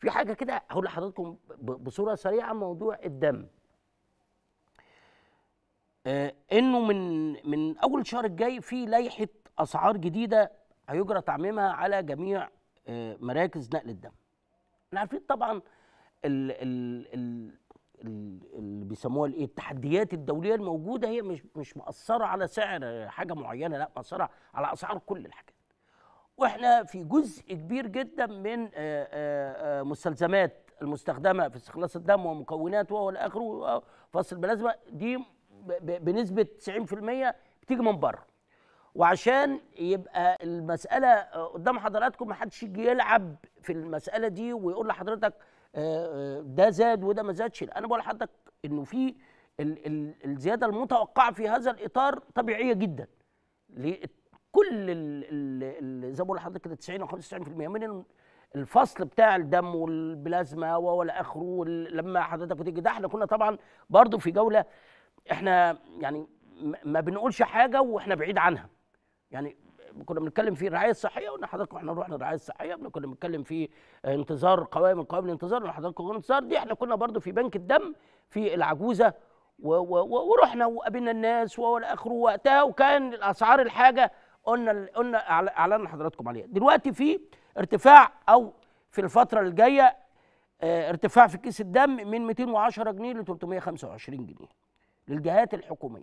في حاجه كده هقول لحضراتكم بصوره سريعه موضوع الدم آه، انه من من اول الشهر الجاي في لائحه اسعار جديده هيجرى تعميمها على جميع آه، مراكز نقل الدم احنا عارفين طبعا ال ال ال اللي بيسموها الايه التحديات الدوليه الموجوده هي مش مش مأثره على سعر حاجه معينه لا مأثره على اسعار كل الحاجات واحنا في جزء كبير جدا من آه، آه، آه، مستلزمات المستخدمه في استخلاص الدم ومكوناته والى اخره فصل البلازما دي بنسبه 90% بتيجي من بره وعشان يبقى المساله قدام حضراتكم ما حدش يجي يلعب في المساله دي ويقول لحضرتك ده زاد وده ما زادش انا بقول لحضرتك انه في الزياده المتوقعه في هذا الاطار طبيعيه جدا كل ال زي ما بقول لحضرتك كده 90 او 95% من الفصل بتاع الدم والبلازما والى اخره لما حضرتك بتيجي ده احنا كنا طبعا برضو في جوله احنا يعني ما بنقولش حاجه واحنا بعيد عنها يعني كنا بنتكلم في الرعايه الصحيه وان حضرتك احنا رحنا الرعايه الصحيه كنا بنتكلم في انتظار قوائم من قوائم الانتظار وحضرتك انتظار دي احنا كنا برضو في بنك الدم في العجوزه و و و ورحنا وقابلنا الناس والى اخره وقتها وكان الاسعار الحاجه قلنا قلنا اعلنا حضراتكم عليها دلوقتي في ارتفاع او في الفتره الجايه آه، ارتفاع في كيس الدم من 210 جنيه ل 325 جنيه للجهات الحكوميه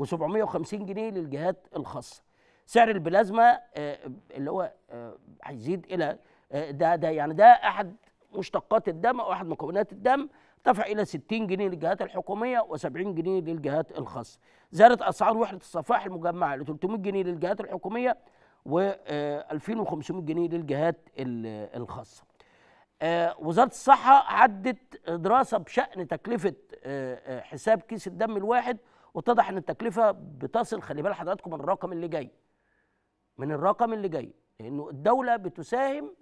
و750 جنيه للجهات الخاصه سعر البلازما آه، اللي هو آه، هيزيد الى ده ده يعني ده احد مشتقات الدم او احد مكونات الدم ارتفع إلى 60 جنيه للجهات الحكومية و70 جنيه للجهات الخاصة زادت أسعار وحدة الصفائح المجمعة ل 300 جنيه للجهات الحكومية و 2500 آه، جنيه للجهات الخاصة آه، وزارة الصحة عدت دراسة بشأن تكلفة آه، حساب كيس الدم الواحد واتضح ان التكلفة بتصل خلي بال حضراتكم من الرقم اللي جاي من الرقم اللي جاي لانه الدولة بتساهم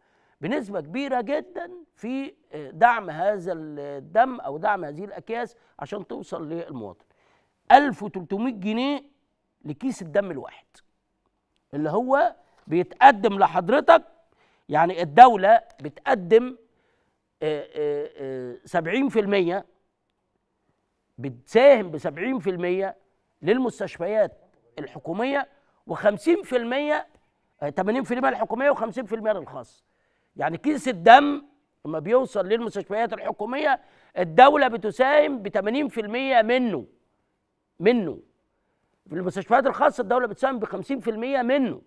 بنسبة كبيرة جدا في دعم هذا الدم أو دعم هذه الأكياس عشان توصل للمواطن 1300 جنيه لكيس الدم الواحد اللي هو بيتقدم لحضرتك يعني الدولة بتقدم 70% آه، آه، آه، بتساهم ب 70% للمستشفيات الحكومية و50% 80% الحكومية و50% للخاص يعني كيس الدم لما بيوصل للمستشفيات الحكوميه الدوله بتساهم ب 80% منه منه في المستشفيات الخاصه الدوله بتساهم ب 50% منه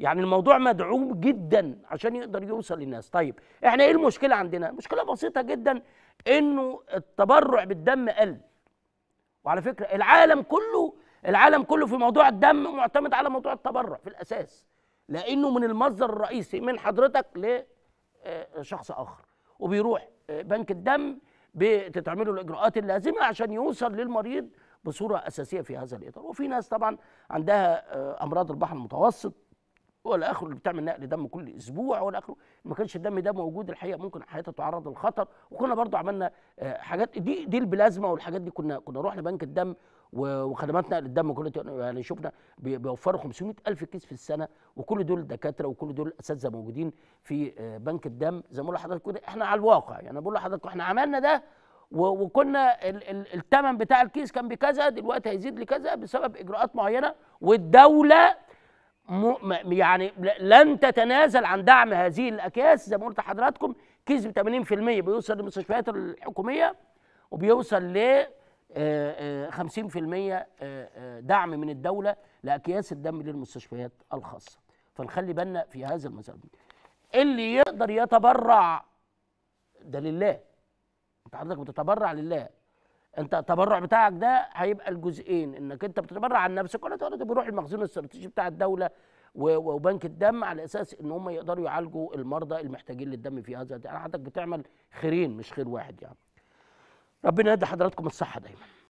يعني الموضوع مدعوم جدا عشان يقدر يوصل للناس طيب احنا ايه المشكله عندنا مشكله بسيطه جدا انه التبرع بالدم قل وعلى فكره العالم كله العالم كله في موضوع الدم معتمد على موضوع التبرع في الاساس لانه من المصدر الرئيسي من حضرتك ليه آه، شخص اخر وبيروح آه، بنك الدم بتتعمل له الاجراءات اللازمه عشان يوصل للمريض بصوره اساسيه في هذا الاطار وفي ناس طبعا عندها آه، امراض البحر المتوسط ولا اخره اللي بتعمل نقل دم كل اسبوع ولا اخره ما كانش الدم ده موجود الحقيقه ممكن حياتها تعرض للخطر وكنا برضو عملنا آه، حاجات دي دي البلازما والحاجات دي كنا كنا رحنا بنك الدم وخدمات نقل الدم كل يعني شفنا بيوفروا 500 الف كيس في السنه وكل دول دكاتره وكل دول اساتذه موجودين في آه، بنك الدم زي ما بقول لحضرتك احنا على الواقع يعني انا بقول لحضرتك احنا عملنا ده وكنا الثمن بتاع الكيس كان بكذا دلوقتي هيزيد لكذا بسبب اجراءات معينه والدوله يعني لن تتنازل عن دعم هذه الاكياس زي ما قلت لحضراتكم كيس ب 80% بيوصل للمستشفيات الحكوميه وبيوصل ل 50% آه، آه، آه، دعم من الدوله لاكياس الدم للمستشفيات الخاصه فنخلي بالنا في هذا المسألة اللي يقدر يتبرع ده لله انت حضرتك بتتبرع لله انت التبرع بتاعك ده هيبقى الجزئين انك انت بتتبرع عن نفسك ولا ده بيروح المخزون الاستراتيجي بتاع الدوله وبنك الدم على اساس ان هم يقدروا يعالجوا المرضى المحتاجين للدم في هذا يعني حضرتك بتعمل خيرين مش خير واحد يعني ربنا يدي حضراتكم الصحه دايما